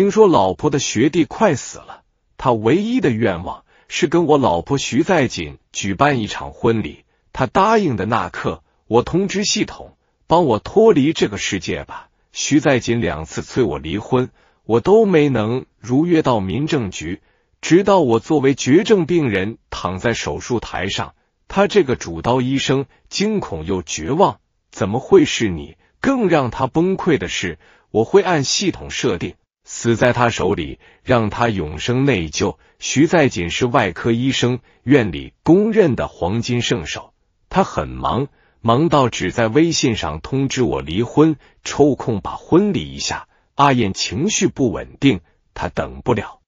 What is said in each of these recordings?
听说老婆的学弟快死了，他唯一的愿望是跟我老婆徐在锦举办一场婚礼。他答应的那刻，我通知系统帮我脱离这个世界吧。徐在锦两次催我离婚，我都没能如约到民政局。直到我作为绝症病人躺在手术台上，他这个主刀医生惊恐又绝望。怎么会是你？更让他崩溃的是，我会按系统设定。死在他手里，让他永生内疚。徐再锦是外科医生，院里公认的黄金圣手。他很忙，忙到只在微信上通知我离婚，抽空把婚礼一下。阿燕情绪不稳定，他等不了。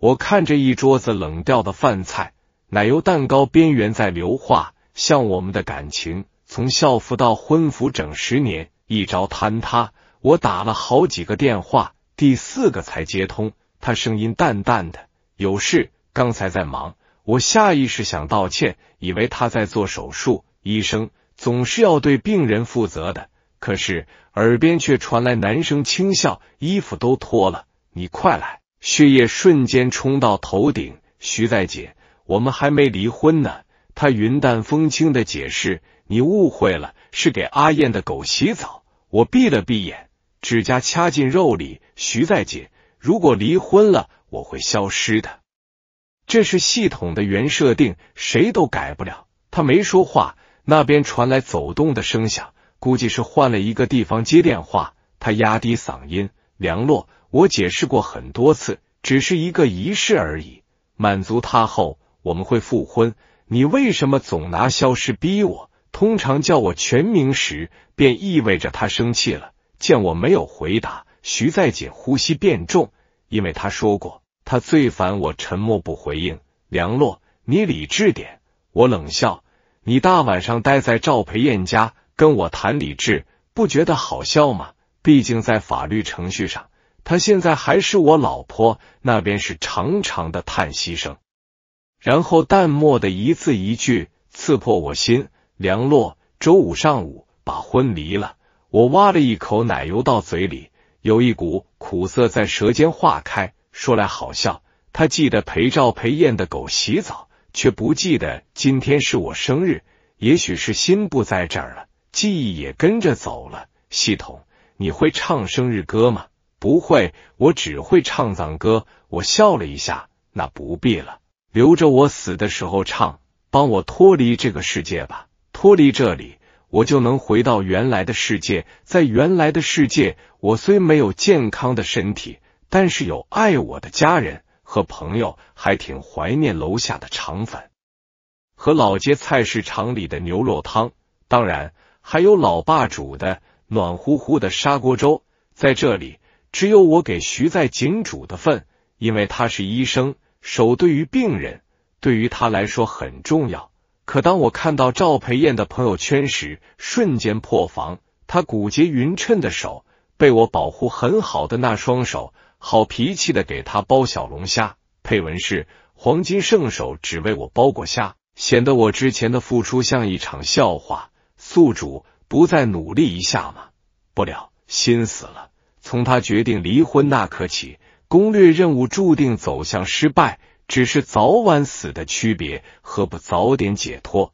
我看着一桌子冷掉的饭菜，奶油蛋糕边缘在流化，像我们的感情，从校服到婚服，整十年一朝坍塌。我打了好几个电话。第四个才接通，他声音淡淡的，有事，刚才在忙。我下意识想道歉，以为他在做手术，医生总是要对病人负责的。可是耳边却传来男生轻笑，衣服都脱了，你快来！血液瞬间冲到头顶。徐在姐，我们还没离婚呢。他云淡风轻的解释，你误会了，是给阿燕的狗洗澡。我闭了闭眼。指甲掐进肉里，徐再姐，如果离婚了，我会消失的。这是系统的原设定，谁都改不了。他没说话，那边传来走动的声响，估计是换了一个地方接电话。他压低嗓音：“梁洛，我解释过很多次，只是一个仪式而已。满足他后，我们会复婚。你为什么总拿消失逼我？通常叫我全名时，便意味着他生气了。”见我没有回答，徐再锦呼吸变重，因为他说过他最烦我沉默不回应。梁洛，你理智点。我冷笑，你大晚上待在赵培燕家跟我谈理智，不觉得好笑吗？毕竟在法律程序上，她现在还是我老婆。那边是长长的叹息声，然后淡漠的一字一句刺破我心。梁洛，周五上午把婚离了。我挖了一口奶油到嘴里，有一股苦涩在舌尖化开。说来好笑，他记得陪赵陪燕的狗洗澡，却不记得今天是我生日。也许是心不在这儿了，记忆也跟着走了。系统，你会唱生日歌吗？不会，我只会唱藏歌。我笑了一下，那不必了，留着我死的时候唱。帮我脱离这个世界吧，脱离这里。我就能回到原来的世界，在原来的世界，我虽没有健康的身体，但是有爱我的家人和朋友，还挺怀念楼下的肠粉和老街菜市场里的牛肉汤，当然还有老爸煮的暖乎乎的砂锅粥。在这里，只有我给徐在锦煮的份，因为他是医生，手对于病人，对于他来说很重要。可当我看到赵培燕的朋友圈时，瞬间破防。他骨节匀称的手，被我保护很好的那双手，好脾气的给他剥小龙虾，配文是“黄金圣手只为我剥过虾”，显得我之前的付出像一场笑话。宿主，不再努力一下吗？不了，心死了。从他决定离婚那刻起，攻略任务注定走向失败。只是早晚死的区别，何不早点解脱？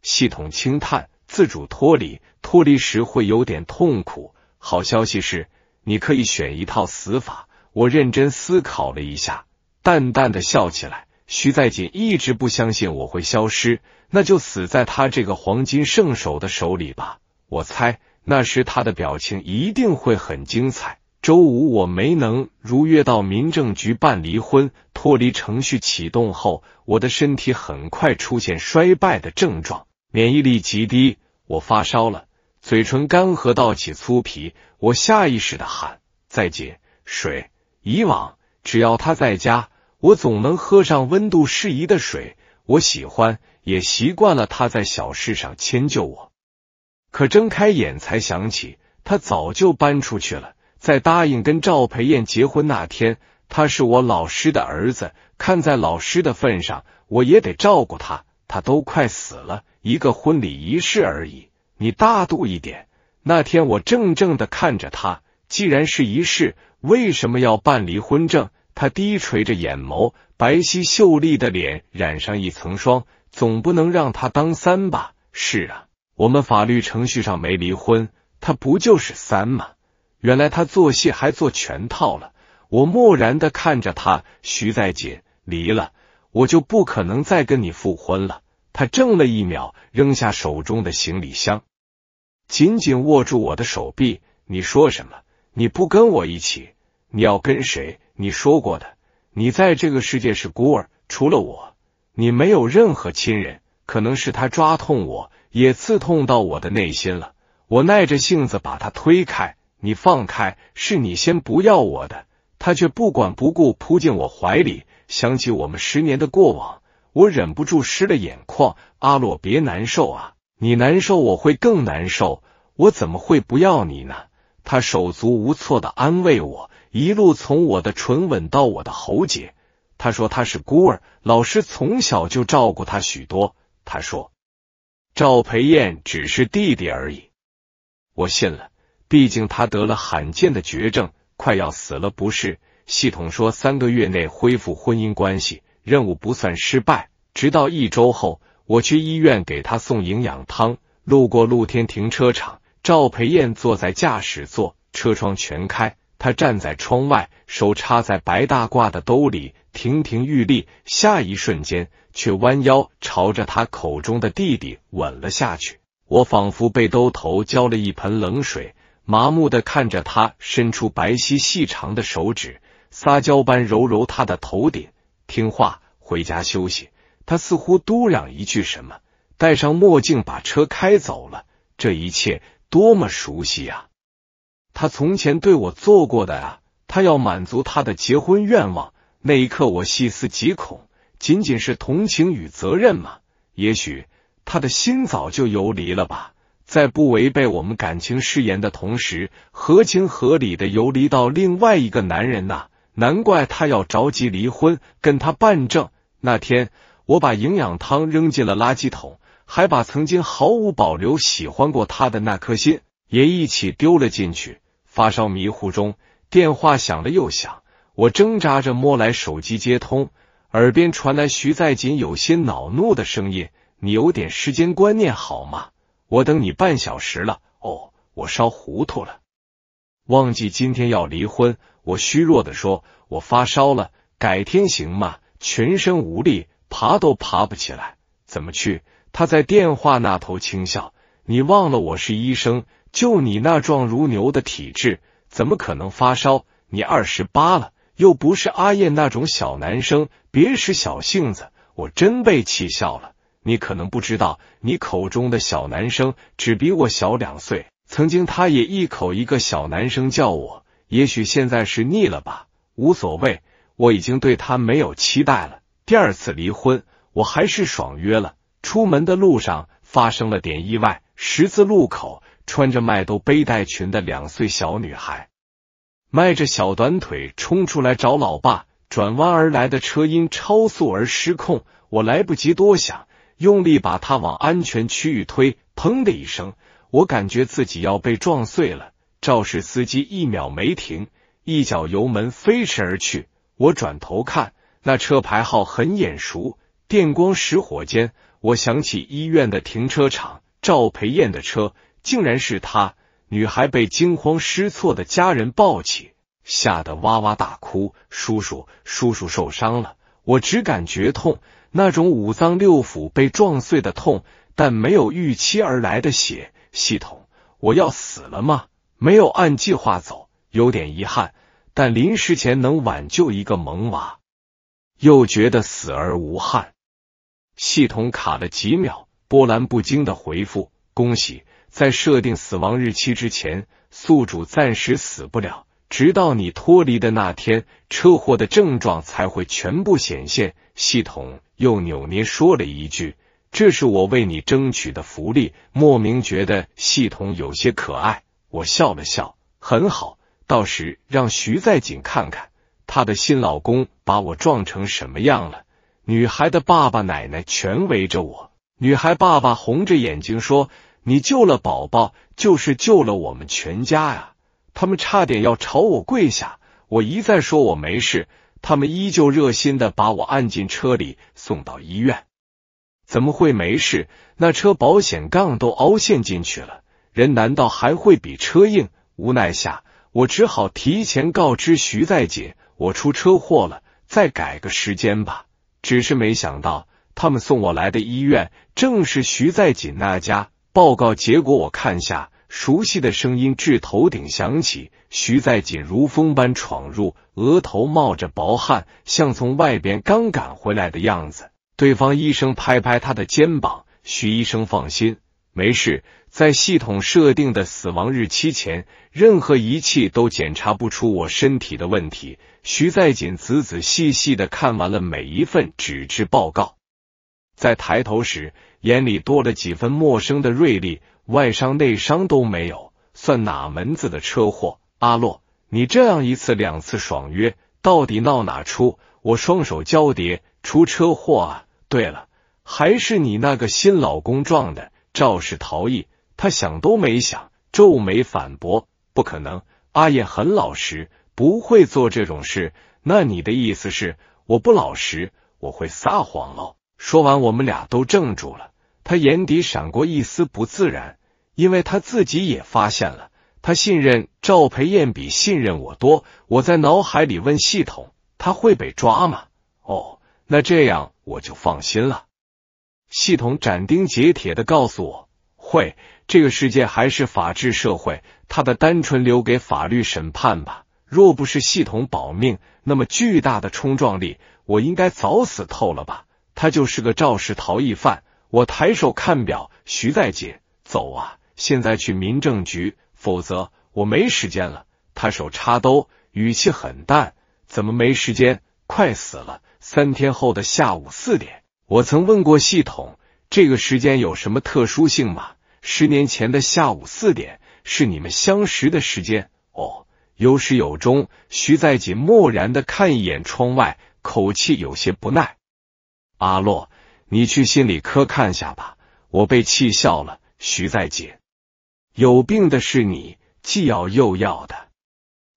系统轻叹，自主脱离，脱离时会有点痛苦。好消息是，你可以选一套死法。我认真思考了一下，淡淡的笑起来。徐在锦一直不相信我会消失，那就死在他这个黄金圣手的手里吧。我猜那时他的表情一定会很精彩。周五我没能如约到民政局办离婚。脱离程序启动后，我的身体很快出现衰败的症状，免疫力极低。我发烧了，嘴唇干涸到起粗皮。我下意识的喊：“再解水。”以往只要他在家，我总能喝上温度适宜的水。我喜欢，也习惯了他在小事上迁就我。可睁开眼才想起，他早就搬出去了。在答应跟赵培燕结婚那天。他是我老师的儿子，看在老师的份上，我也得照顾他。他都快死了，一个婚礼仪式而已，你大度一点。那天我怔怔的看着他，既然是一式，为什么要办离婚证？他低垂着眼眸，白皙秀丽的脸染上一层霜，总不能让他当三吧？是啊，我们法律程序上没离婚，他不就是三吗？原来他做戏还做全套了。我漠然的看着他，徐在锦，离了我就不可能再跟你复婚了。他怔了一秒，扔下手中的行李箱，紧紧握住我的手臂。你说什么？你不跟我一起？你要跟谁？你说过的，你在这个世界是孤儿，除了我，你没有任何亲人。可能是他抓痛我，也刺痛到我的内心了。我耐着性子把他推开，你放开，是你先不要我的。他却不管不顾扑进我怀里，想起我们十年的过往，我忍不住湿了眼眶。阿洛，别难受啊，你难受我会更难受，我怎么会不要你呢？他手足无措的安慰我，一路从我的唇吻到我的喉结。他说他是孤儿，老师从小就照顾他许多。他说赵培燕只是弟弟而已，我信了，毕竟他得了罕见的绝症。快要死了，不是？系统说三个月内恢复婚姻关系，任务不算失败。直到一周后，我去医院给他送营养汤，路过露天停车场，赵培燕坐在驾驶座，车窗全开，他站在窗外，手插在白大褂的兜里，亭亭玉立。下一瞬间，却弯腰朝着他口中的弟弟吻了下去。我仿佛被兜头浇了一盆冷水。麻木的看着他伸出白皙细长的手指，撒娇般揉揉他的头顶，听话，回家休息。他似乎嘟嚷一句什么，戴上墨镜，把车开走了。这一切多么熟悉啊！他从前对我做过的啊！他要满足他的结婚愿望。那一刻，我细思极恐，仅仅是同情与责任吗？也许他的心早就游离了吧。在不违背我们感情誓言的同时，合情合理的游离到另外一个男人呐，难怪他要着急离婚，跟他办证。那天，我把营养汤扔进了垃圾桶，还把曾经毫无保留喜欢过他的那颗心也一起丢了进去。发烧迷糊中，电话响了又响，我挣扎着摸来手机，接通，耳边传来徐在锦有些恼怒的声音：“你有点时间观念好吗？”我等你半小时了，哦，我烧糊涂了，忘记今天要离婚。我虚弱的说，我发烧了，改天行吗？全身无力，爬都爬不起来，怎么去？他在电话那头轻笑，你忘了我是医生？就你那壮如牛的体质，怎么可能发烧？你二十八了，又不是阿燕那种小男生，别使小性子。我真被气笑了。你可能不知道，你口中的小男生只比我小两岁。曾经他也一口一个小男生叫我，也许现在是腻了吧，无所谓，我已经对他没有期待了。第二次离婚，我还是爽约了。出门的路上发生了点意外，十字路口穿着麦兜背带裙的两岁小女孩，迈着小短腿冲出来找老爸，转弯而来的车因超速而失控，我来不及多想。用力把他往安全区域推，砰的一声，我感觉自己要被撞碎了。肇事司机一秒没停，一脚油门飞驰而去。我转头看，那车牌号很眼熟。电光石火间，我想起医院的停车场，赵培燕的车，竟然是他。女孩被惊慌失措的家人抱起，吓得哇哇大哭：“叔叔，叔叔受伤了！”我只感觉痛。那种五脏六腑被撞碎的痛，但没有预期而来的血。系统，我要死了吗？没有按计划走，有点遗憾，但临时前能挽救一个萌娃，又觉得死而无憾。系统卡了几秒，波澜不惊的回复：“恭喜，在设定死亡日期之前，宿主暂时死不了。直到你脱离的那天，车祸的症状才会全部显现。”系统。又扭捏说了一句：“这是我为你争取的福利。”莫名觉得系统有些可爱，我笑了笑。很好，到时让徐在锦看看，他的新老公把我撞成什么样了。女孩的爸爸奶奶全围着我，女孩爸爸红着眼睛说：“你救了宝宝，就是救了我们全家呀！”他们差点要朝我跪下，我一再说我没事。他们依旧热心的把我按进车里，送到医院。怎么会没事？那车保险杠都凹陷进去了，人难道还会比车硬？无奈下，我只好提前告知徐在锦，我出车祸了，再改个时间吧。只是没想到，他们送我来的医院正是徐在锦那家。报告结果，我看下。熟悉的声音至头顶响起，徐在锦如风般闯入，额头冒着薄汗，像从外边刚赶回来的样子。对方医生拍拍他的肩膀：“徐医生，放心，没事。在系统设定的死亡日期前，任何仪器都检查不出我身体的问题。”徐在锦仔仔细细的看完了每一份纸质报告，在抬头时，眼里多了几分陌生的锐利。外伤内伤都没有，算哪门子的车祸？阿洛，你这样一次两次爽约，到底闹哪出？我双手交叠，出车祸啊！对了，还是你那个新老公撞的，肇事逃逸。他想都没想，皱眉反驳：“不可能，阿燕很老实，不会做这种事。”那你的意思是，我不老实，我会撒谎喽？说完，我们俩都怔住了，他眼底闪过一丝不自然。因为他自己也发现了，他信任赵培燕比信任我多。我在脑海里问系统：“他会被抓吗？”哦，那这样我就放心了。系统斩钉截铁的告诉我：“会。”这个世界还是法治社会，他的单纯留给法律审判吧。若不是系统保命，那么巨大的冲撞力，我应该早死透了吧？他就是个肇事逃逸犯。我抬手看表，徐在锦，走啊！现在去民政局，否则我没时间了。他手插兜，语气很淡。怎么没时间？快死了！三天后的下午四点，我曾问过系统，这个时间有什么特殊性吗？十年前的下午四点，是你们相识的时间。哦，有始有终。徐在锦漠然的看一眼窗外，口气有些不耐。阿洛，你去心理科看下吧。我被气笑了。徐在锦。有病的是你，既要又要的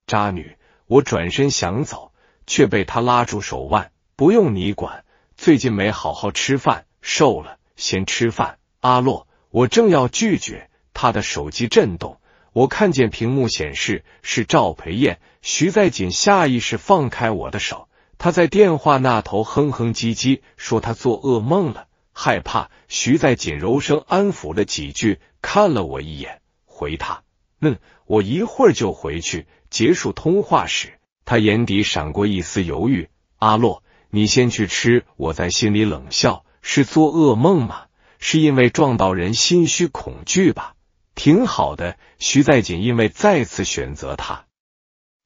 渣女！我转身想走，却被他拉住手腕。不用你管，最近没好好吃饭，瘦了。先吃饭。阿洛，我正要拒绝，他的手机震动，我看见屏幕显示是赵培燕。徐在锦下意识放开我的手，他在电话那头哼哼唧唧，说他做噩梦了，害怕。徐在锦柔声安抚了几句，看了我一眼。回他，嗯，我一会儿就回去。结束通话时，他眼底闪过一丝犹豫。阿洛，你先去吃。我在心里冷笑：是做噩梦吗？是因为撞到人心虚恐惧吧？挺好的。徐在锦因为再次选择他，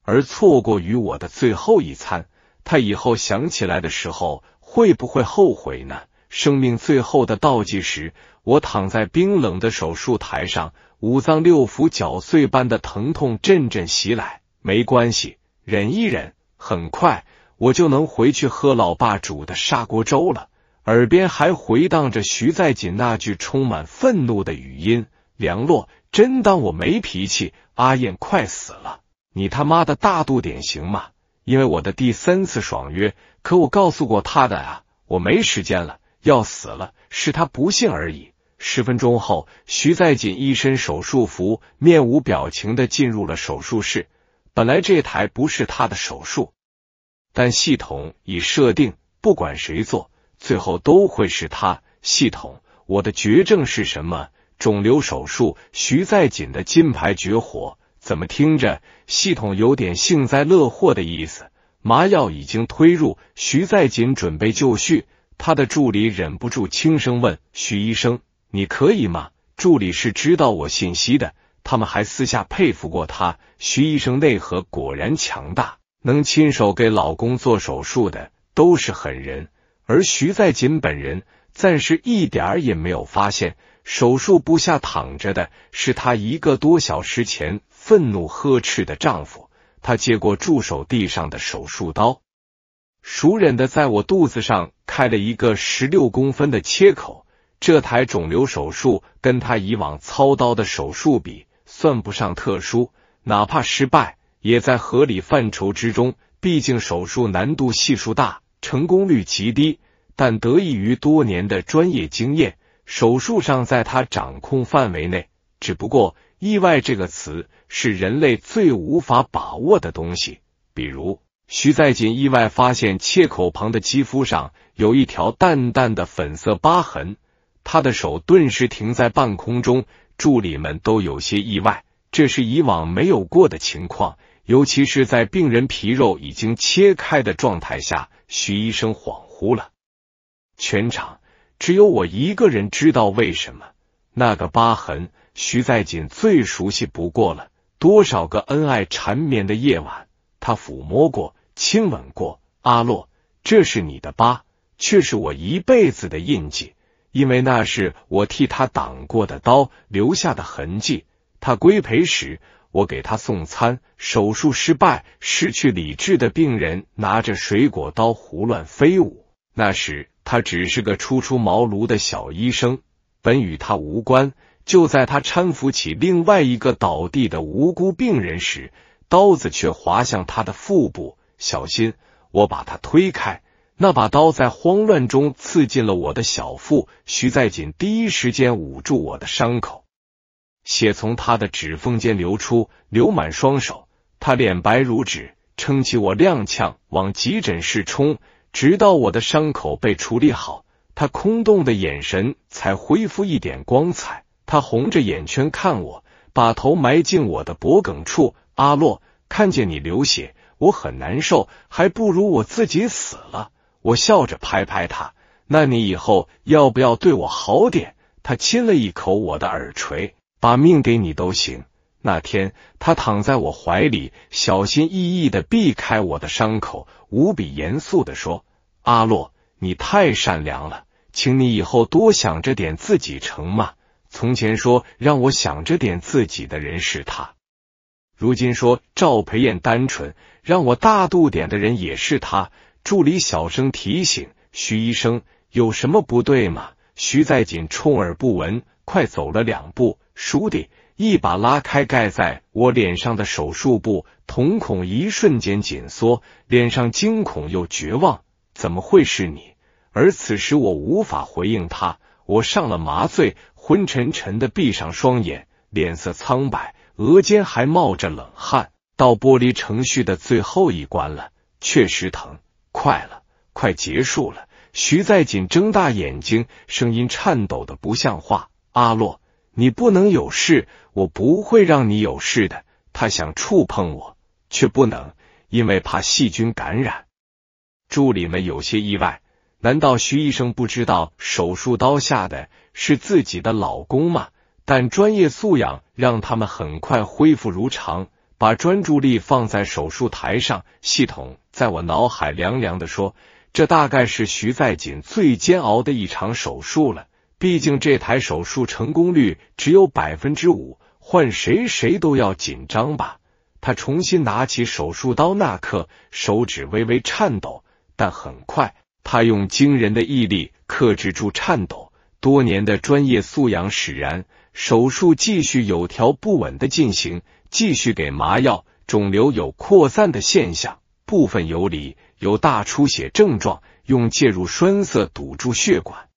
而错过与我的最后一餐，他以后想起来的时候会不会后悔呢？生命最后的倒计时，我躺在冰冷的手术台上。五脏六腑绞碎般的疼痛阵阵袭来，没关系，忍一忍，很快我就能回去喝老爸煮的砂锅粥了。耳边还回荡着徐在锦那句充满愤怒的语音：“梁洛，真当我没脾气？阿燕快死了，你他妈的大度点行吗？因为我的第三次爽约，可我告诉过他的啊，我没时间了，要死了，是他不幸而已。”十分钟后，徐在锦一身手术服，面无表情的进入了手术室。本来这台不是他的手术，但系统已设定，不管谁做，最后都会是他。系统，我的绝症是什么？肿瘤手术，徐在锦的金牌绝活。怎么听着系统有点幸灾乐祸的意思？麻药已经推入，徐在锦准备就绪。他的助理忍不住轻声问：“徐医生。”你可以吗？助理是知道我信息的，他们还私下佩服过他。徐医生内核果然强大，能亲手给老公做手术的都是狠人。而徐在锦本人暂时一点也没有发现，手术部下躺着的是他一个多小时前愤怒呵斥的丈夫。他接过助手地上的手术刀，熟稔的在我肚子上开了一个十六公分的切口。这台肿瘤手术跟他以往操刀的手术比，算不上特殊，哪怕失败，也在合理范畴之中。毕竟手术难度系数大，成功率极低，但得益于多年的专业经验，手术上在他掌控范围内。只不过“意外”这个词是人类最无法把握的东西。比如徐再锦意外发现切口旁的肌肤上有一条淡淡的粉色疤痕。他的手顿时停在半空中，助理们都有些意外，这是以往没有过的情况，尤其是在病人皮肉已经切开的状态下，徐医生恍惚了。全场只有我一个人知道为什么那个疤痕，徐在锦最熟悉不过了。多少个恩爱缠绵的夜晚，他抚摸过，亲吻过。阿洛，这是你的疤，却是我一辈子的印记。因为那是我替他挡过的刀留下的痕迹。他规培时，我给他送餐。手术失败，失去理智的病人拿着水果刀胡乱飞舞。那时他只是个初出茅庐的小医生，本与他无关。就在他搀扶起另外一个倒地的无辜病人时，刀子却划向他的腹部。小心，我把他推开。那把刀在慌乱中刺进了我的小腹，徐再锦第一时间捂住我的伤口，血从他的指缝间流出，流满双手。他脸白如纸，撑起我踉跄往急诊室冲。直到我的伤口被处理好，他空洞的眼神才恢复一点光彩。他红着眼圈看我，把头埋进我的脖梗处。阿洛，看见你流血，我很难受，还不如我自己死了。我笑着拍拍他，那你以后要不要对我好点？他亲了一口我的耳垂，把命给你都行。那天他躺在我怀里，小心翼翼的避开我的伤口，无比严肃的说：“阿洛，你太善良了，请你以后多想着点自己，成吗？”从前说让我想着点自己的人是他，如今说赵培燕单纯，让我大度点的人也是他。助理小声提醒徐医生：“有什么不对吗？”徐在锦充耳不闻，快走了两步，倏地一把拉开盖在我脸上的手术布，瞳孔一瞬间紧缩，脸上惊恐又绝望。怎么会是你？而此时我无法回应他，我上了麻醉，昏沉沉的闭上双眼，脸色苍白，额间还冒着冷汗。到剥离程序的最后一关了，确实疼。快了，快结束了！徐再锦睁大眼睛，声音颤抖的不像话。阿洛，你不能有事，我不会让你有事的。他想触碰我，却不能，因为怕细菌感染。助理们有些意外，难道徐医生不知道手术刀下的是自己的老公吗？但专业素养让他们很快恢复如常。把专注力放在手术台上，系统在我脑海凉凉的说：“这大概是徐在锦最煎熬的一场手术了。毕竟这台手术成功率只有百分之五，换谁谁都要紧张吧。”他重新拿起手术刀那刻，手指微微颤抖，但很快他用惊人的毅力克制住颤抖。多年的专业素养使然，手术继续有条不紊的进行。继续给麻药，肿瘤有扩散的现象，部分游离，有大出血症状，用介入栓塞堵住血管，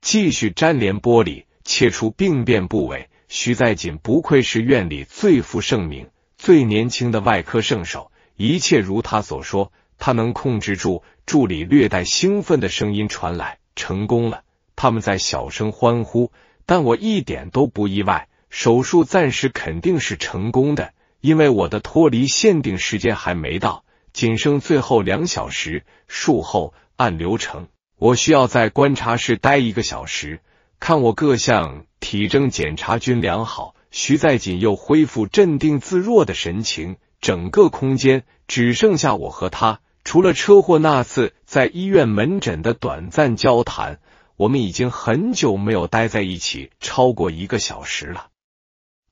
继续粘连玻璃，切除病变部位。徐在锦不愧是院里最负盛名、最年轻的外科圣手，一切如他所说，他能控制住。助理略带兴奋的声音传来：“成功了！”他们在小声欢呼，但我一点都不意外。手术暂时肯定是成功的，因为我的脱离限定时间还没到，仅剩最后两小时。术后按流程，我需要在观察室待一个小时，看我各项体征检查均良好。徐在锦又恢复镇定自若的神情，整个空间只剩下我和他。除了车祸那次在医院门诊的短暂交谈，我们已经很久没有待在一起超过一个小时了。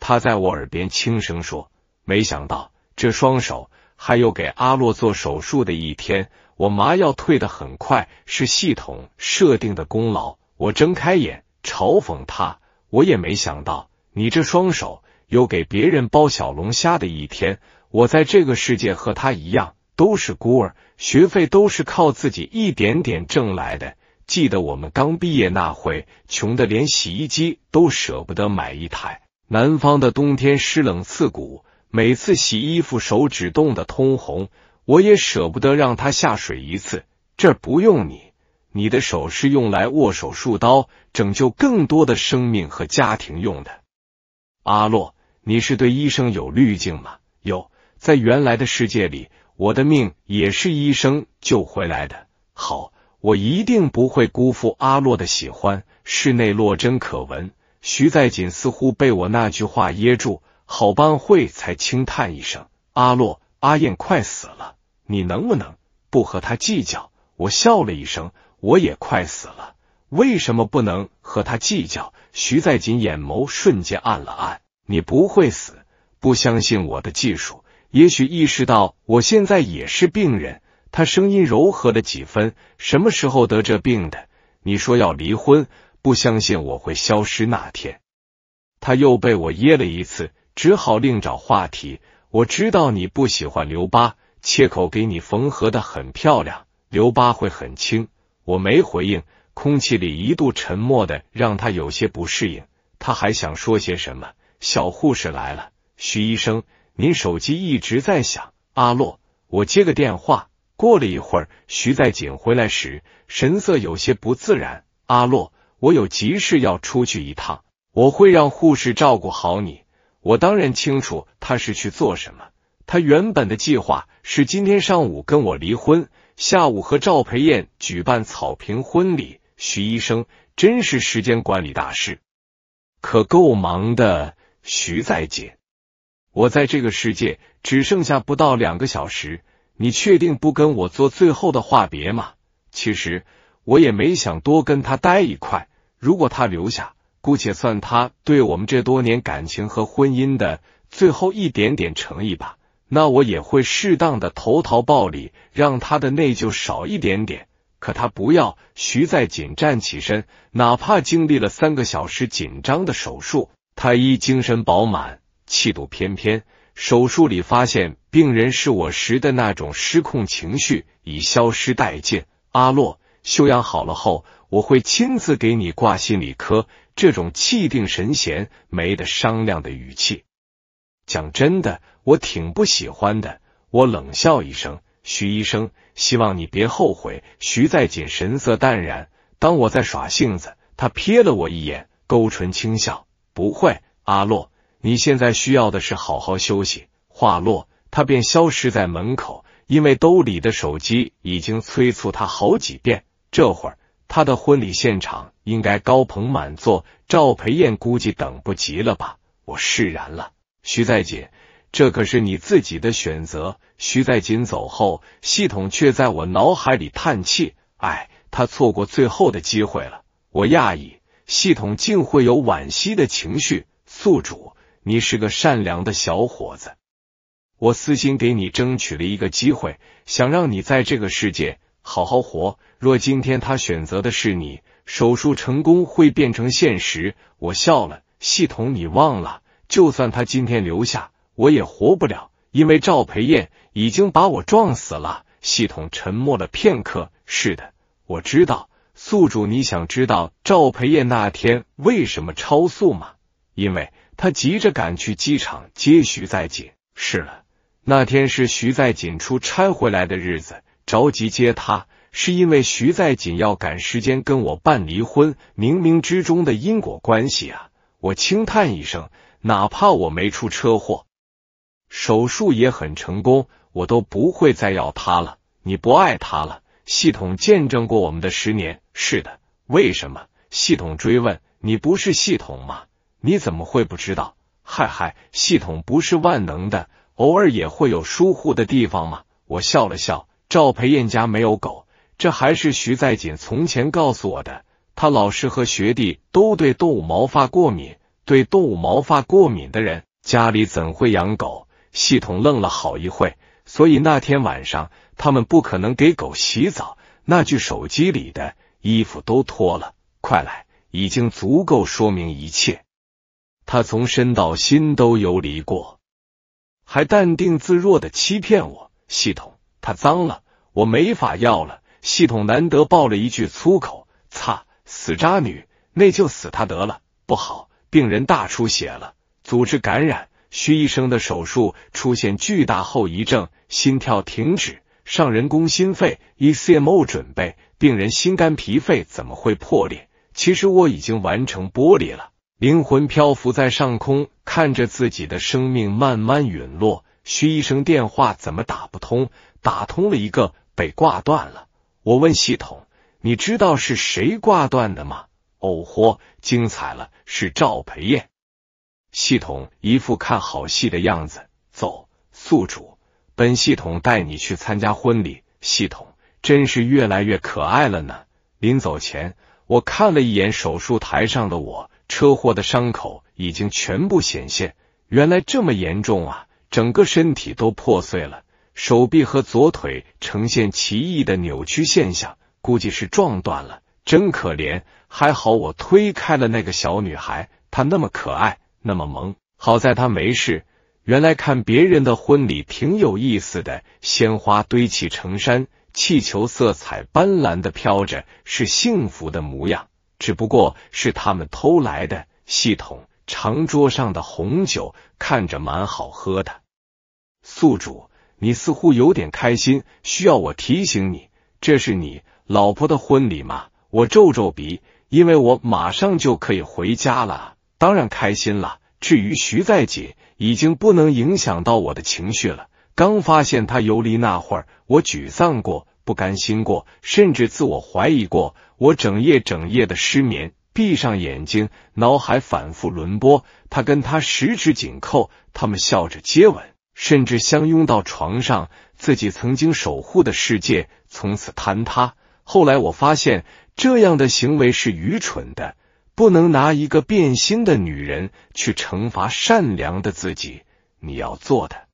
他在我耳边轻声说：“没想到这双手还有给阿洛做手术的一天。”我麻药退的很快，是系统设定的功劳。我睁开眼，嘲讽他：“我也没想到你这双手有给别人剥小龙虾的一天。”我在这个世界和他一样，都是孤儿，学费都是靠自己一点点挣来的。记得我们刚毕业那会，穷的连洗衣机都舍不得买一台。南方的冬天湿冷刺骨，每次洗衣服手指冻得通红，我也舍不得让他下水一次。这不用你，你的手是用来握手术刀，拯救更多的生命和家庭用的。阿洛，你是对医生有滤镜吗？有，在原来的世界里，我的命也是医生救回来的。好，我一定不会辜负阿洛的喜欢。室内洛真可闻。徐在锦似乎被我那句话噎住，好半会才轻叹一声：“阿洛，阿燕快死了，你能不能不和他计较？”我笑了一声：“我也快死了，为什么不能和他计较？”徐在锦眼眸瞬间暗了暗：“你不会死，不相信我的技术？”也许意识到我现在也是病人，他声音柔和了几分：“什么时候得这病的？你说要离婚？”不相信我会消失那天，他又被我噎了一次，只好另找话题。我知道你不喜欢留疤，切口给你缝合的很漂亮，留疤会很轻。我没回应，空气里一度沉默的让他有些不适应。他还想说些什么，小护士来了。徐医生，您手机一直在响。阿洛，我接个电话。过了一会儿，徐再锦回来时神色有些不自然。阿洛。我有急事要出去一趟，我会让护士照顾好你。我当然清楚他是去做什么。他原本的计划是今天上午跟我离婚，下午和赵培燕举办草坪婚礼。徐医生真是时间管理大师，可够忙的。徐在杰，我在这个世界只剩下不到两个小时，你确定不跟我做最后的话别吗？其实我也没想多跟他待一块。如果他留下，姑且算他对我们这多年感情和婚姻的最后一点点诚意吧。那我也会适当的投桃报李，让他的内疚少一点点。可他不要。徐在锦站起身，哪怕经历了三个小时紧张的手术，他依精神饱满，气度翩翩。手术里发现病人是我时的那种失控情绪已消失殆尽。阿洛休养好了后。我会亲自给你挂心理科，这种气定神闲、没得商量的语气，讲真的，我挺不喜欢的。我冷笑一声：“徐医生，希望你别后悔。”徐在锦神色淡然，当我在耍性子，他瞥了我一眼，勾唇轻笑：“不会，阿洛，你现在需要的是好好休息。”话落，他便消失在门口，因为兜里的手机已经催促他好几遍，这会儿。他的婚礼现场应该高朋满座，赵培燕估计等不及了吧？我释然了。徐在锦，这可是你自己的选择。徐在锦走后，系统却在我脑海里叹气：“哎，他错过最后的机会了。”我讶异，系统竟会有惋惜的情绪。宿主，你是个善良的小伙子，我私心给你争取了一个机会，想让你在这个世界好好活。若今天他选择的是你，手术成功会变成现实。我笑了，系统，你忘了？就算他今天留下，我也活不了，因为赵培燕已经把我撞死了。系统沉默了片刻，是的，我知道。宿主，你想知道赵培燕那天为什么超速吗？因为他急着赶去机场接徐在锦。是了，那天是徐在锦出差回来的日子，着急接他。是因为徐在锦要赶时间跟我办离婚，冥冥之中的因果关系啊！我轻叹一声，哪怕我没出车祸，手术也很成功，我都不会再要他了。你不爱他了，系统见证过我们的十年。是的，为什么？系统追问。你不是系统吗？你怎么会不知道？嗨嗨，系统不是万能的，偶尔也会有疏忽的地方嘛。我笑了笑。赵培燕家没有狗。这还是徐在锦从前告诉我的。他老师和学弟都对动物毛发过敏，对动物毛发过敏的人家里怎会养狗？系统愣了好一会，所以那天晚上他们不可能给狗洗澡。那具手机里的衣服都脱了，快来，已经足够说明一切。他从身到心都游离过，还淡定自若的欺骗我。系统，它脏了，我没法要了。系统难得爆了一句粗口，擦，死渣女，那就死他得了。不好，病人大出血了，组织感染，徐医生的手术出现巨大后遗症，心跳停止，上人工心肺，ECMO 准备。病人心肝脾肺怎么会破裂？其实我已经完成剥离了，灵魂漂浮在上空，看着自己的生命慢慢陨落。徐医生电话怎么打不通？打通了一个，被挂断了。我问系统：“你知道是谁挂断的吗？”哦豁，精彩了，是赵培燕。系统一副看好戏的样子，走，宿主，本系统带你去参加婚礼。系统真是越来越可爱了呢。临走前，我看了一眼手术台上的我，车祸的伤口已经全部显现，原来这么严重啊，整个身体都破碎了。手臂和左腿呈现奇异的扭曲现象，估计是撞断了，真可怜。还好我推开了那个小女孩，她那么可爱，那么萌。好在她没事。原来看别人的婚礼挺有意思的，鲜花堆砌成山，气球色彩斑斓的飘着，是幸福的模样。只不过，是他们偷来的。系统长桌上的红酒看着蛮好喝的，宿主。你似乎有点开心，需要我提醒你，这是你老婆的婚礼吗？我皱皱鼻，因为我马上就可以回家了，当然开心了。至于徐在锦，已经不能影响到我的情绪了。刚发现他游离那会儿，我沮丧过，不甘心过，甚至自我怀疑过。我整夜整夜的失眠，闭上眼睛，脑海反复轮播他跟他十指紧扣，他们笑着接吻。甚至相拥到床上，自己曾经守护的世界从此坍塌。后来我发现，这样的行为是愚蠢的，不能拿一个变心的女人去惩罚善良的自己。你要做的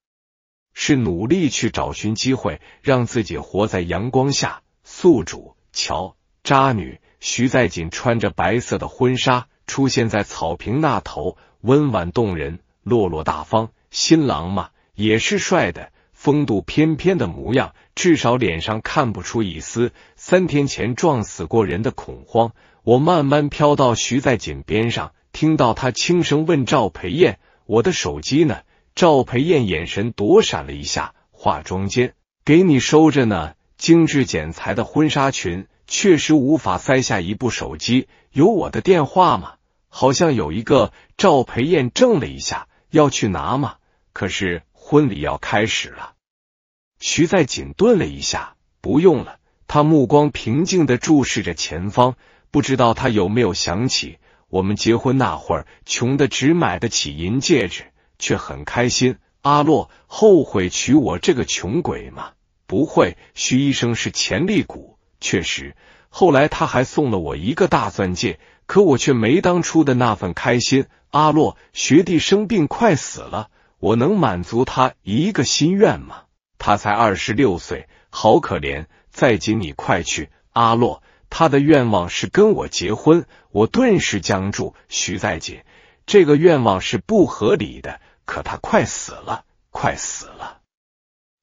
是努力去找寻机会，让自己活在阳光下。宿主，乔渣女徐再锦穿着白色的婚纱出现在草坪那头，温婉动人，落落大方。新郎嘛。也是帅的，风度翩翩的模样，至少脸上看不出一丝三天前撞死过人的恐慌。我慢慢飘到徐在锦边上，听到他轻声问赵培燕：“我的手机呢？”赵培燕眼神躲闪了一下，化妆间给你收着呢。精致剪裁的婚纱裙确实无法塞下一部手机，有我的电话吗？好像有一个。赵培燕怔了一下，要去拿吗？可是。婚礼要开始了，徐在锦顿了一下，不用了。他目光平静的注视着前方，不知道他有没有想起我们结婚那会儿，穷的只买得起银戒指，却很开心。阿洛后悔娶我这个穷鬼吗？不会，徐医生是潜力股，确实。后来他还送了我一个大钻戒，可我却没当初的那份开心。阿洛，学弟生病快死了。我能满足他一个心愿吗？他才二十六岁，好可怜。再紧，你快去阿洛。他的愿望是跟我结婚，我顿时僵住。徐再锦，这个愿望是不合理的。可他快死了，快死了，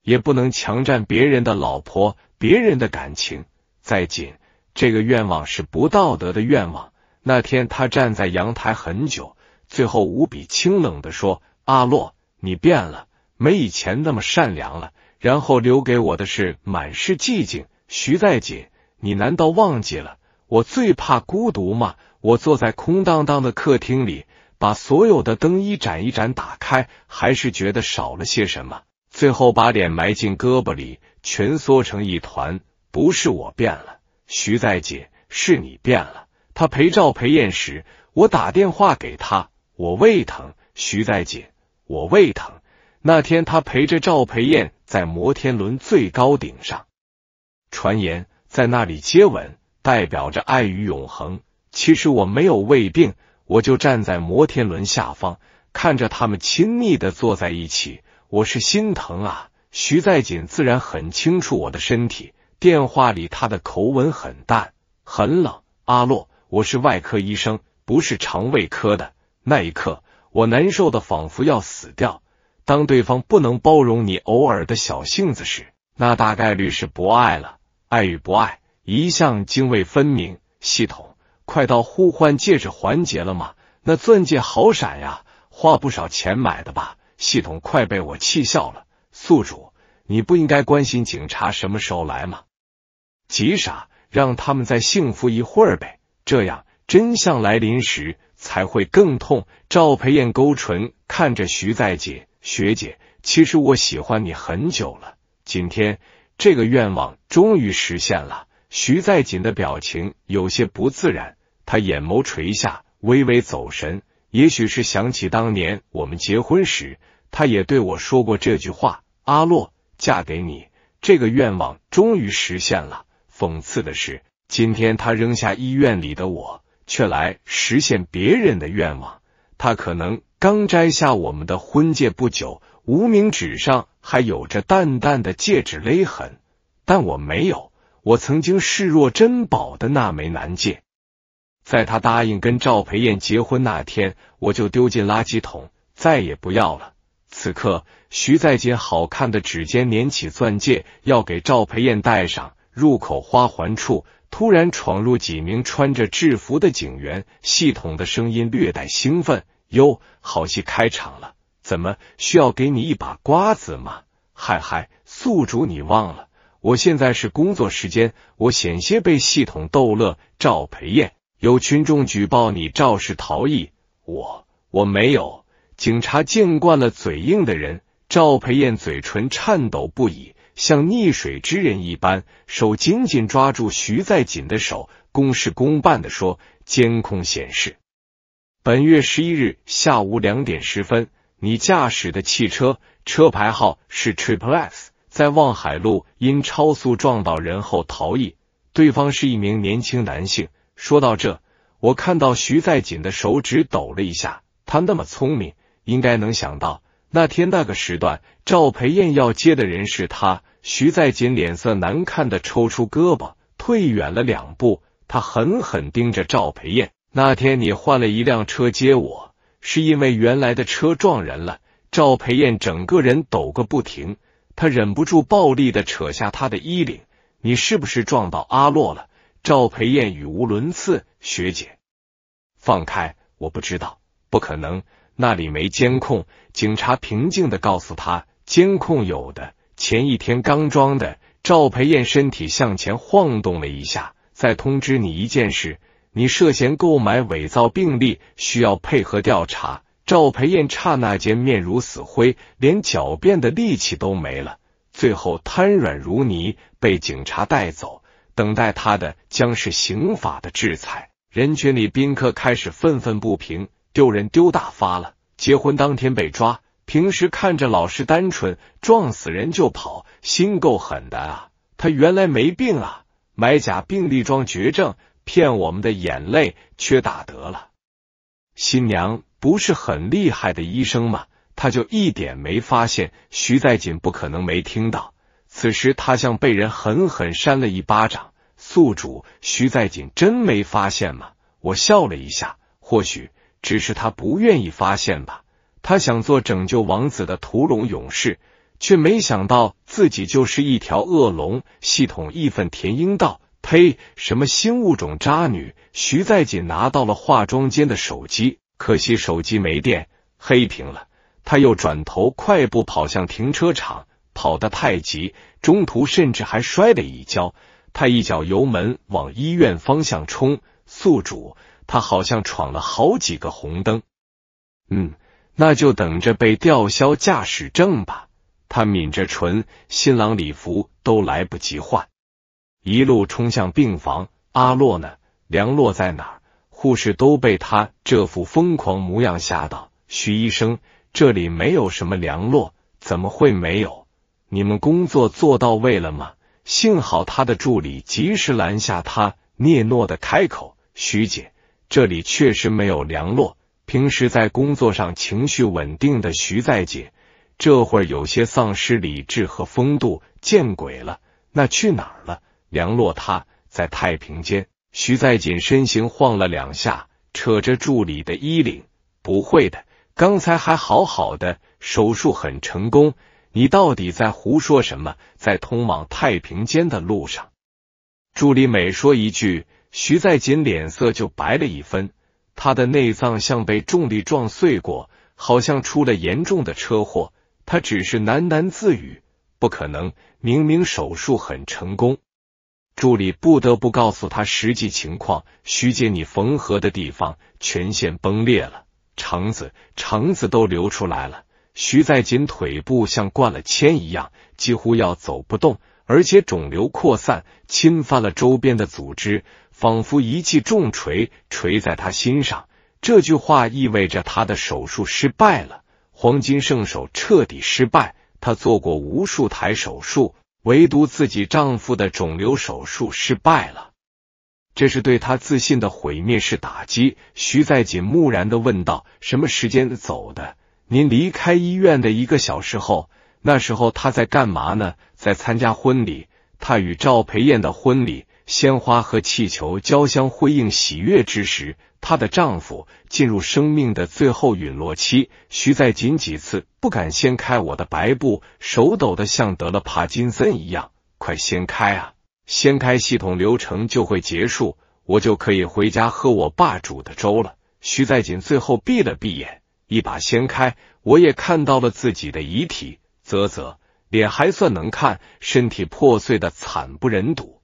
也不能强占别人的老婆，别人的感情。再紧，这个愿望是不道德的愿望。那天他站在阳台很久，最后无比清冷的说：“阿洛。”你变了，没以前那么善良了。然后留给我的是满是寂静。徐在锦，你难道忘记了？我最怕孤独吗？我坐在空荡荡的客厅里，把所有的灯一盏一盏打开，还是觉得少了些什么。最后把脸埋进胳膊里，蜷缩成一团。不是我变了，徐在锦，是你变了。他陪赵培燕时，我打电话给他，我胃疼。徐在锦。我胃疼，那天他陪着赵培燕在摩天轮最高顶上，传言在那里接吻代表着爱与永恒。其实我没有胃病，我就站在摩天轮下方看着他们亲密的坐在一起，我是心疼啊。徐在锦自然很清楚我的身体，电话里他的口吻很淡很冷。阿洛，我是外科医生，不是肠胃科的。那一刻。我难受的仿佛要死掉。当对方不能包容你偶尔的小性子时，那大概率是不爱了。爱与不爱一向泾渭分明。系统，快到互换戒指环节了吗？那钻戒好闪呀，花不少钱买的吧？系统，快被我气笑了。宿主，你不应该关心警察什么时候来吗？急啥？让他们再幸福一会儿呗。这样，真相来临时。才会更痛。赵培燕勾唇看着徐在锦学姐，其实我喜欢你很久了，今天这个愿望终于实现了。徐在锦的表情有些不自然，他眼眸垂下，微微走神，也许是想起当年我们结婚时，他也对我说过这句话：“阿洛，嫁给你。”这个愿望终于实现了。讽刺的是，今天他扔下医院里的我。却来实现别人的愿望。他可能刚摘下我们的婚戒不久，无名指上还有着淡淡的戒指勒痕。但我没有，我曾经视若珍宝的那枚男戒，在他答应跟赵培燕结婚那天，我就丢进垃圾桶，再也不要了。此刻，徐再杰好看的指尖捻起钻戒，要给赵培燕戴上，入口花环处。突然闯入几名穿着制服的警员，系统的声音略带兴奋：“哟，好戏开场了！怎么需要给你一把瓜子吗？”嗨嗨，宿主你忘了，我现在是工作时间，我险些被系统逗乐。赵培燕，有群众举报你肇事逃逸，我我没有。警察见惯了嘴硬的人，赵培燕嘴唇颤抖不已。像溺水之人一般，手紧紧抓住徐在锦的手，公事公办的说：“监控显示，本月十一日下午两点十分，你驾驶的汽车车牌号是 Triple X，在望海路因超速撞倒人后逃逸，对方是一名年轻男性。”说到这，我看到徐在锦的手指抖了一下，他那么聪明，应该能想到。那天那个时段，赵培燕要接的人是他。徐在锦脸色难看的抽出胳膊，退远了两步。他狠狠盯着赵培燕。那天你换了一辆车接我，是因为原来的车撞人了。赵培燕整个人抖个不停，他忍不住暴力的扯下他的衣领：“你是不是撞到阿洛了？”赵培燕语无伦次：“学姐，放开！我不知道，不可能。”那里没监控，警察平静的告诉他，监控有的，前一天刚装的。赵培燕身体向前晃动了一下，再通知你一件事，你涉嫌购买伪造病历，需要配合调查。赵培燕刹那间面如死灰，连狡辩的力气都没了，最后瘫软如泥，被警察带走。等待他的将是刑法的制裁。人群里宾客开始愤愤不平。丢人丢大发了！结婚当天被抓，平时看着老实单纯，撞死人就跑，心够狠的啊！他原来没病啊，买假病历装绝症，骗我们的眼泪，缺大德了！新娘不是很厉害的医生吗？他就一点没发现？徐在锦不可能没听到。此时他像被人狠狠扇了一巴掌。宿主，徐在锦真没发现吗？我笑了一下，或许。只是他不愿意发现吧，他想做拯救王子的屠龙勇士，却没想到自己就是一条恶龙。系统义愤填膺道：“呸！什么新物种渣女！”徐在锦拿到了化妆间的手机，可惜手机没电，黑屏了。他又转头快步跑向停车场，跑得太急，中途甚至还摔了一跤。他一脚油门往医院方向冲，宿主。他好像闯了好几个红灯，嗯，那就等着被吊销驾驶证吧。他抿着唇，新郎礼服都来不及换，一路冲向病房。阿洛呢？梁洛在哪？护士都被他这副疯狂模样吓到。徐医生，这里没有什么梁洛，怎么会没有？你们工作做到位了吗？幸好他的助理及时拦下他，怯懦的开口：“徐姐。”这里确实没有梁洛。平时在工作上情绪稳定的徐再锦，这会儿有些丧失理智和风度。见鬼了，那去哪儿了？梁洛，他在太平间。徐再锦身形晃了两下，扯着助理的衣领：“不会的，刚才还好好的，手术很成功。你到底在胡说什么？在通往太平间的路上。”助理每说一句。徐在锦脸色就白了一分，他的内脏像被重力撞碎过，好像出了严重的车祸。他只是喃喃自语：“不可能，明明手术很成功。”助理不得不告诉他实际情况：“徐姐，你缝合的地方全线崩裂了，肠子、肠子都流出来了。”徐在锦腿部像灌了铅一样，几乎要走不动，而且肿瘤扩散，侵犯了周边的组织。仿佛一记重锤锤在他心上。这句话意味着他的手术失败了，黄金圣手彻底失败。他做过无数台手术，唯独自己丈夫的肿瘤手术失败了。这是对他自信的毁灭式打击。徐在锦木然的问道：“什么时间走的？您离开医院的一个小时后。那时候他在干嘛呢？在参加婚礼，他与赵培燕的婚礼。”鲜花和气球交相辉映，喜悦之时，她的丈夫进入生命的最后陨落期。徐在锦几次不敢掀开我的白布，手抖得像得了帕金森一样。快掀开啊！掀开，系统流程就会结束，我就可以回家喝我爸煮的粥了。徐在锦最后闭了闭眼，一把掀开，我也看到了自己的遗体。啧啧，脸还算能看，身体破碎的惨不忍睹。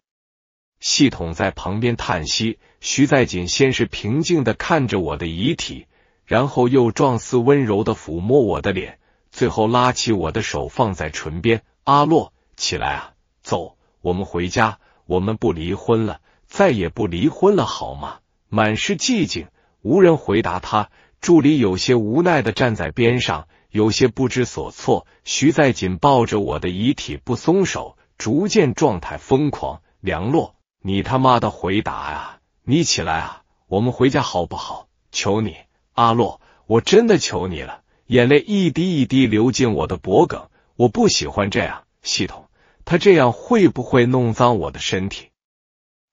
系统在旁边叹息。徐在锦先是平静的看着我的遗体，然后又状似温柔的抚摸我的脸，最后拉起我的手放在唇边：“阿洛，起来啊，走，我们回家，我们不离婚了，再也不离婚了，好吗？”满是寂静，无人回答他。助理有些无奈的站在边上，有些不知所措。徐在锦抱着我的遗体不松手，逐渐状态疯狂。梁洛。你他妈的回答啊！你起来啊！我们回家好不好？求你，阿洛，我真的求你了！眼泪一滴一滴流进我的脖颈，我不喜欢这样。系统，他这样会不会弄脏我的身体？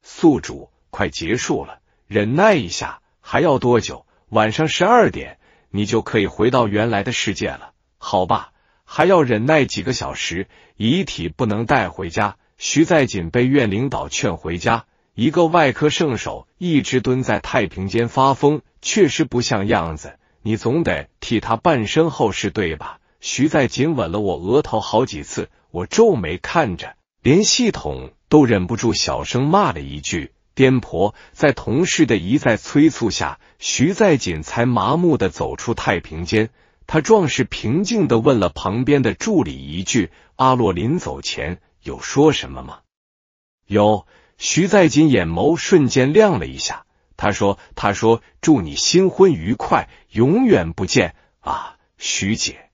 宿主，快结束了，忍耐一下，还要多久？晚上十二点，你就可以回到原来的世界了，好吧？还要忍耐几个小时，遗体不能带回家。徐在锦被院领导劝回家，一个外科圣手一直蹲在太平间发疯，确实不像样子。你总得替他办身后事对吧？徐在锦吻了我额头好几次，我皱眉看着，连系统都忍不住小声骂了一句“癫婆”。在同事的一再催促下，徐在锦才麻木的走出太平间。他壮士平静的问了旁边的助理一句：“阿洛临走前。”有说什么吗？有，徐在锦眼眸瞬间亮了一下。他说：“他说祝你新婚愉快，永远不见啊，徐姐。”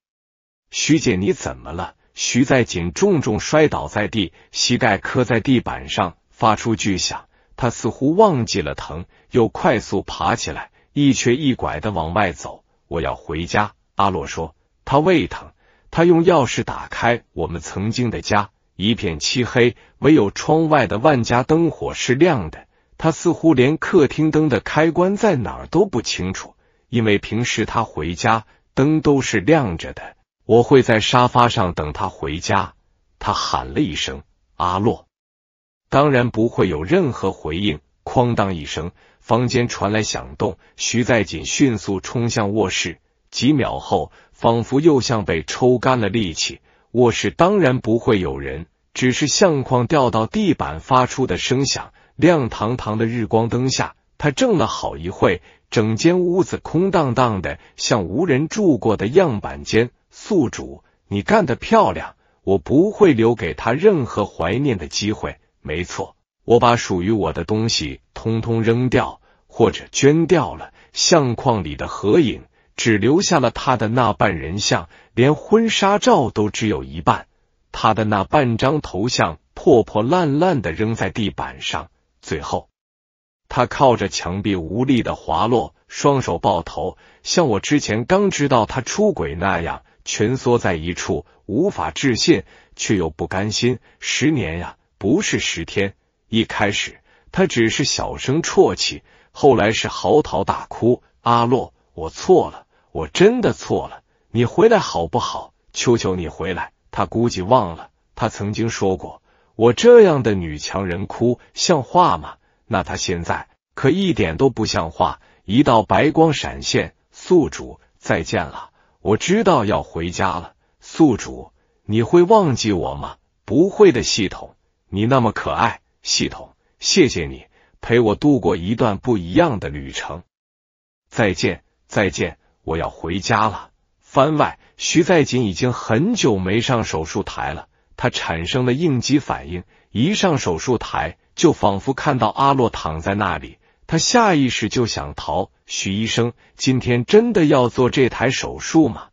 徐姐，你怎么了？徐在锦重重摔倒在地，膝盖磕在地板上，发出巨响。他似乎忘记了疼，又快速爬起来，一瘸一拐的往外走。我要回家，阿洛说。他胃疼，他用钥匙打开我们曾经的家。一片漆黑，唯有窗外的万家灯火是亮的。他似乎连客厅灯的开关在哪儿都不清楚，因为平时他回家灯都是亮着的。我会在沙发上等他回家。他喊了一声“阿洛”，当然不会有任何回应。哐当一声，房间传来响动。徐在锦迅速冲向卧室，几秒后，仿佛又像被抽干了力气。卧室当然不会有人，只是相框掉到地板发出的声响。亮堂堂的日光灯下，他怔了好一会。整间屋子空荡荡的，像无人住过的样板间。宿主，你干得漂亮！我不会留给他任何怀念的机会。没错，我把属于我的东西通通扔掉或者捐掉了。相框里的合影。只留下了他的那半人像，连婚纱照都只有一半。他的那半张头像破破烂烂的扔在地板上。最后，他靠着墙壁无力的滑落，双手抱头，像我之前刚知道他出轨那样，蜷缩在一处，无法置信，却又不甘心。十年呀，不是十天。一开始他只是小声啜泣，后来是嚎啕大哭。阿洛，我错了。我真的错了，你回来好不好？求求你回来！他估计忘了，他曾经说过，我这样的女强人哭像话吗？那他现在可一点都不像话。一道白光闪现，宿主再见了，我知道要回家了。宿主，你会忘记我吗？不会的，系统，你那么可爱，系统，谢谢你陪我度过一段不一样的旅程。再见，再见。我要回家了。番外，徐在锦已经很久没上手术台了，他产生了应激反应，一上手术台就仿佛看到阿洛躺在那里，他下意识就想逃。徐医生，今天真的要做这台手术吗？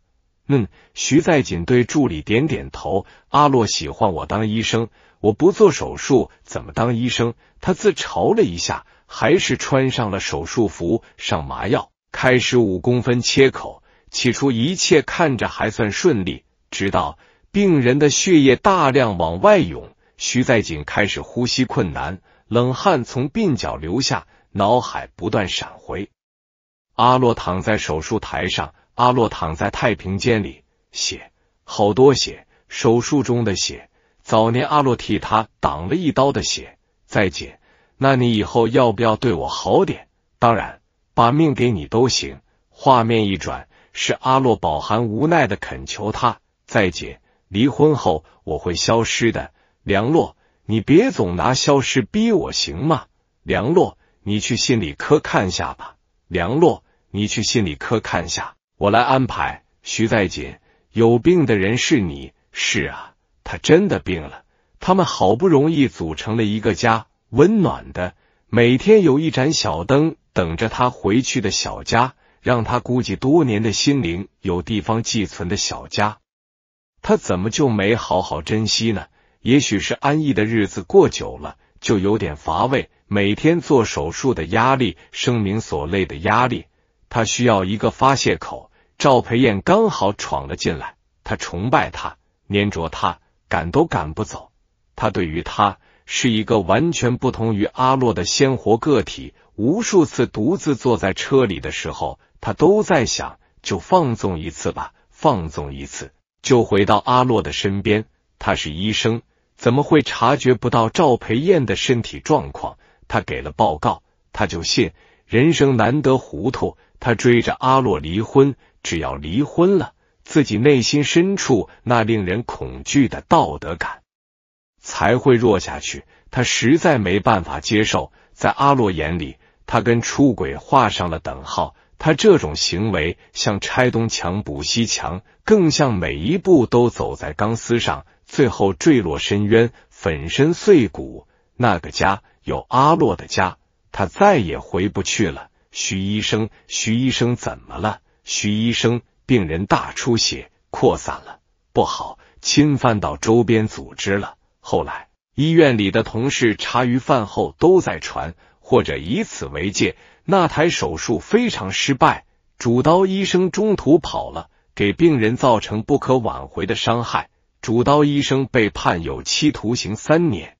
嗯，徐在锦对助理点点头。阿洛喜欢我当医生，我不做手术怎么当医生？他自嘲了一下，还是穿上了手术服，上麻药。开始五公分切口，起初一切看着还算顺利，直到病人的血液大量往外涌，徐在锦开始呼吸困难，冷汗从鬓角流下，脑海不断闪回：阿洛躺在手术台上，阿洛躺在太平间里，血，好多血，手术中的血，早年阿洛替他挡了一刀的血，在锦，那你以后要不要对我好点？当然。把命给你都行。画面一转，是阿洛饱含无奈的恳求他：再锦，离婚后我会消失的。梁洛，你别总拿消失逼我行吗？梁洛，你去心理科看下吧。梁洛，你去心理科看下，我来安排。徐再锦，有病的人是你。是啊，他真的病了。他们好不容易组成了一个家，温暖的。每天有一盏小灯等着他回去的小家，让他估计多年的心灵有地方寄存的小家，他怎么就没好好珍惜呢？也许是安逸的日子过久了，就有点乏味。每天做手术的压力，生名所累的压力，他需要一个发泄口。赵培燕刚好闯了进来，他崇拜他，粘着他，赶都赶不走。他对于他。是一个完全不同于阿洛的鲜活个体。无数次独自坐在车里的时候，他都在想：就放纵一次吧，放纵一次，就回到阿洛的身边。他是医生，怎么会察觉不到赵培燕的身体状况？他给了报告，他就信。人生难得糊涂，他追着阿洛离婚，只要离婚了，自己内心深处那令人恐惧的道德感。才会弱下去。他实在没办法接受，在阿洛眼里，他跟出轨画上了等号。他这种行为像拆东墙补西墙，更像每一步都走在钢丝上，最后坠落深渊，粉身碎骨。那个家，有阿洛的家，他再也回不去了。徐医生，徐医生怎么了？徐医生，病人大出血，扩散了，不好，侵犯到周边组织了。后来，医院里的同事茶余饭后都在传，或者以此为戒。那台手术非常失败，主刀医生中途跑了，给病人造成不可挽回的伤害。主刀医生被判有期徒刑三年。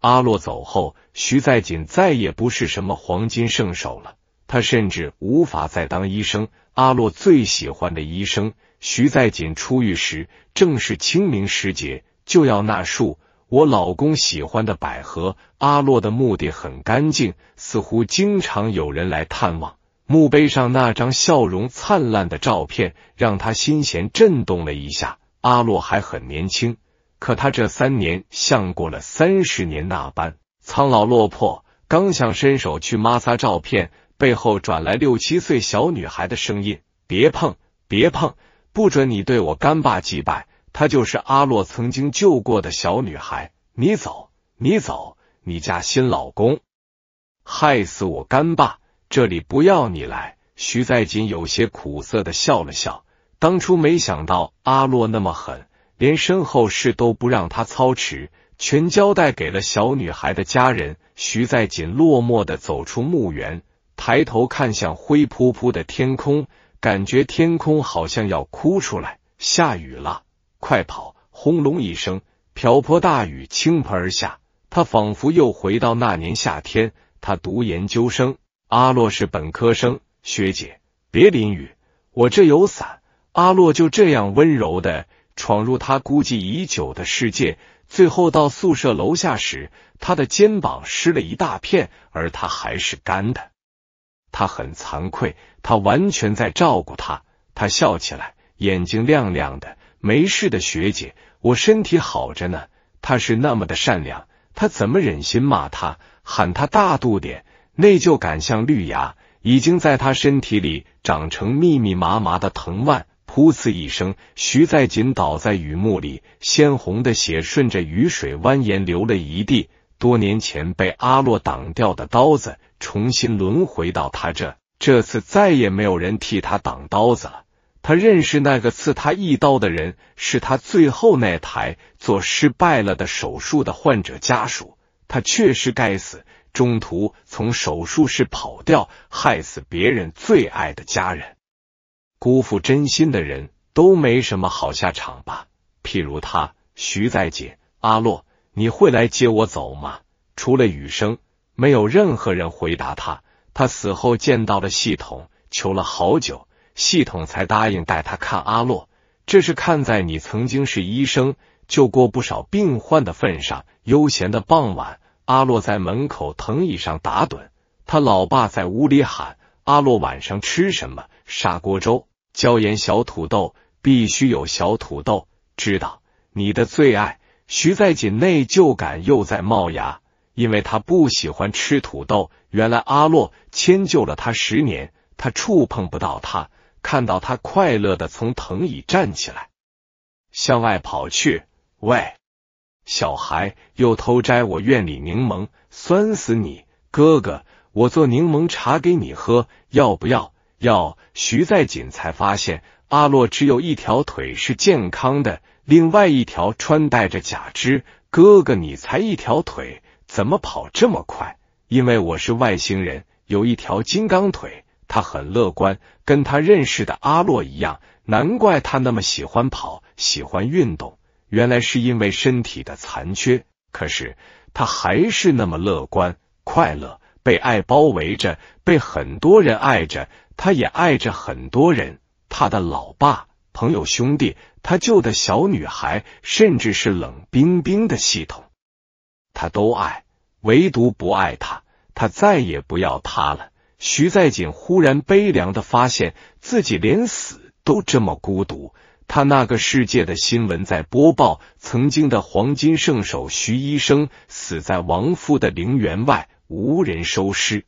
阿洛走后，徐在锦再也不是什么黄金圣手了，他甚至无法再当医生。阿洛最喜欢的医生，徐在锦出狱时正是清明时节。就要那树，我老公喜欢的百合。阿洛的墓地很干净，似乎经常有人来探望。墓碑上那张笑容灿烂的照片，让他心弦震动了一下。阿洛还很年轻，可他这三年像过了三十年那般苍老落魄。刚想伸手去抹擦照片，背后转来六七岁小女孩的声音：“别碰，别碰，不准你对我干爸祭拜。”她就是阿洛曾经救过的小女孩。你走，你走，你家新老公害死我干爸，这里不要你来。徐在锦有些苦涩的笑了笑。当初没想到阿洛那么狠，连身后事都不让他操持，全交代给了小女孩的家人。徐在锦落寞的走出墓园，抬头看向灰扑扑的天空，感觉天空好像要哭出来，下雨了。快跑！轰隆一声，瓢泼大雨倾盆而下。他仿佛又回到那年夏天，他读研究生，阿洛是本科生。学姐，别淋雨，我这有伞。阿洛就这样温柔的闯入他估计已久的世界。最后到宿舍楼下时，他的肩膀湿了一大片，而他还是干的。他很惭愧，他完全在照顾他。他笑起来，眼睛亮亮的。没事的，学姐，我身体好着呢。他是那么的善良，他怎么忍心骂他，喊他大度点？内疚感像绿芽，已经在他身体里长成密密麻麻的藤蔓。噗呲一声，徐再锦倒在雨幕里，鲜红的血顺着雨水蜿蜒流了一地。多年前被阿洛挡掉的刀子，重新轮回到他这，这次再也没有人替他挡刀子了。他认识那个刺他一刀的人，是他最后那台做失败了的手术的患者家属。他确实该死，中途从手术室跑掉，害死别人最爱的家人，辜负真心的人都没什么好下场吧？譬如他，徐再姐，阿洛，你会来接我走吗？除了雨生，没有任何人回答他。他死后见到了系统，求了好久。系统才答应带他看阿洛，这是看在你曾经是医生，救过不少病患的份上。悠闲的傍晚，阿洛在门口藤椅上打盹，他老爸在屋里喊：“阿洛，晚上吃什么？砂锅粥，椒盐小土豆，必须有小土豆，知道你的最爱。”徐在锦内疚感又在冒芽，因为他不喜欢吃土豆。原来阿洛迁就了他十年，他触碰不到他。看到他快乐的从藤椅站起来，向外跑去。喂，小孩又偷摘我院里柠檬，酸死你！哥哥，我做柠檬茶给你喝，要不要？要。徐再锦才发现，阿洛只有一条腿是健康的，另外一条穿戴着假肢。哥哥，你才一条腿，怎么跑这么快？因为我是外星人，有一条金刚腿。他很乐观，跟他认识的阿洛一样，难怪他那么喜欢跑，喜欢运动，原来是因为身体的残缺。可是他还是那么乐观、快乐，被爱包围着，被很多人爱着，他也爱着很多人，他的老爸、朋友、兄弟，他救的小女孩，甚至是冷冰冰的系统，他都爱，唯独不爱他，他再也不要他了。徐再锦忽然悲凉的发现自己连死都这么孤独。他那个世界的新闻在播报：曾经的黄金圣手徐医生死在亡夫的陵园外，无人收尸。